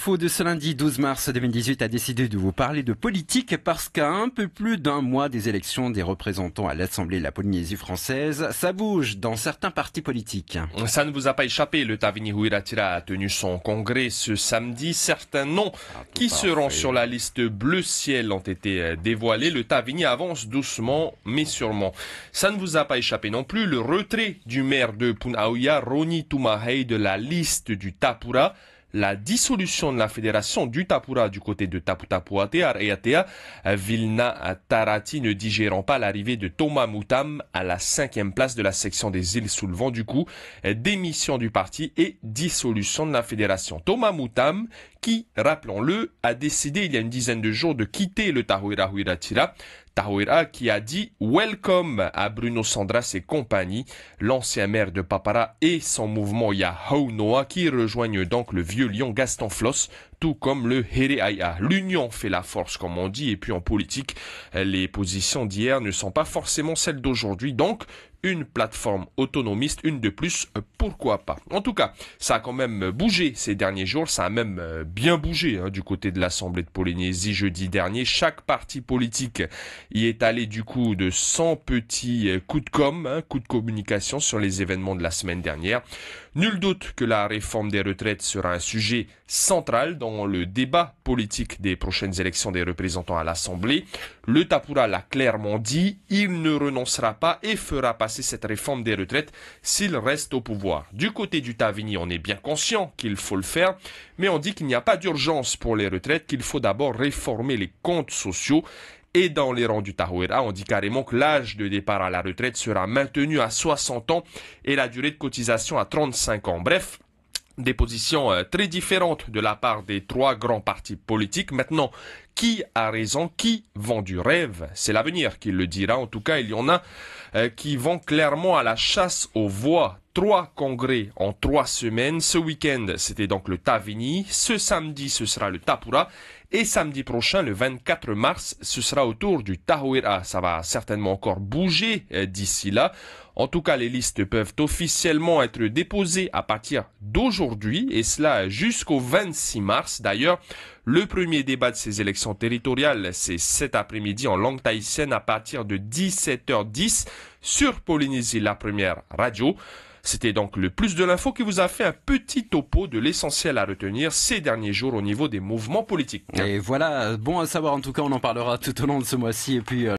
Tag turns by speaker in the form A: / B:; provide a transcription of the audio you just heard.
A: l'info de ce lundi 12 mars 2018 a décidé de vous parler de politique parce qu'à un peu plus d'un mois des élections des représentants à l'Assemblée de la Polynésie française, ça bouge dans certains partis politiques. Ça ne vous a pas échappé, le Tavini Huiratira a tenu son congrès ce samedi. Certains noms ah, qui seront sur la liste bleu ciel ont été euh, dévoilés. Le Tavini avance doucement mais sûrement. Ça ne vous a pas échappé non plus, le retrait du maire de Punaouia, Roni Toumahei, de la liste du Tapura la dissolution de la fédération du Tapura du côté de Taputapuatea et Vilna Tarati ne digérant pas l'arrivée de Thomas Moutam à la cinquième place de la section des îles sous le vent du coup, démission du parti et dissolution de la fédération. Thomas Moutam, qui, rappelons-le, a décidé il y a une dizaine de jours de quitter le Tahuira Huiratira. Tahuira qui a dit welcome à Bruno Sandras et compagnie, l'ancien maire de Papara et son mouvement Yahoo Noah qui rejoignent donc le vieux lion Gaston Floss, tout comme le Aya. L'union fait la force, comme on dit, et puis en politique, les positions d'hier ne sont pas forcément celles d'aujourd'hui, donc une plateforme autonomiste, une de plus pourquoi pas. En tout cas, ça a quand même bougé ces derniers jours, ça a même euh, bien bougé hein, du côté de l'Assemblée de Polynésie jeudi dernier. Chaque parti politique y est allé du coup de 100 petits euh, coups de com, hein, coups de communication sur les événements de la semaine dernière. Nul doute que la réforme des retraites sera un sujet central dans le débat politique des prochaines élections des représentants à l'Assemblée. Le Tapura l'a clairement dit, il ne renoncera pas et fera passer cette réforme des retraites s'il reste au pouvoir. Du côté du Tavigny, on est bien conscient qu'il faut le faire, mais on dit qu'il n'y a pas d'urgence pour les retraites, qu'il faut d'abord réformer les comptes sociaux et dans les rangs du Tahoeira, on dit carrément que l'âge de départ à la retraite sera maintenu à 60 ans et la durée de cotisation à 35 ans. Bref, des positions euh, très différentes de la part des trois grands partis politiques. Maintenant, qui a raison, qui vend du rêve C'est l'avenir qui le dira. En tout cas, il y en a euh, qui vont clairement à la chasse aux voix trois congrès en trois semaines. Ce week-end, c'était donc le Tavini. Ce samedi, ce sera le Tapura. Et samedi prochain, le 24 mars, ce sera au tour du Tahouira. Ah, ça va certainement encore bouger euh, d'ici là. En tout cas, les listes peuvent officiellement être déposées à partir d'aujourd'hui et cela jusqu'au 26 mars. D'ailleurs, le premier débat de ces élections territoriales, c'est cet après-midi en langue tahitienne à partir de 17h10 sur Polynésie, la première radio. C'était donc le plus de l'info qui vous a fait un petit topo de l'essentiel à retenir ces derniers jours au niveau des mouvements politiques. Et voilà, bon à savoir en tout cas, on en parlera tout au long de ce mois-ci. Et puis euh,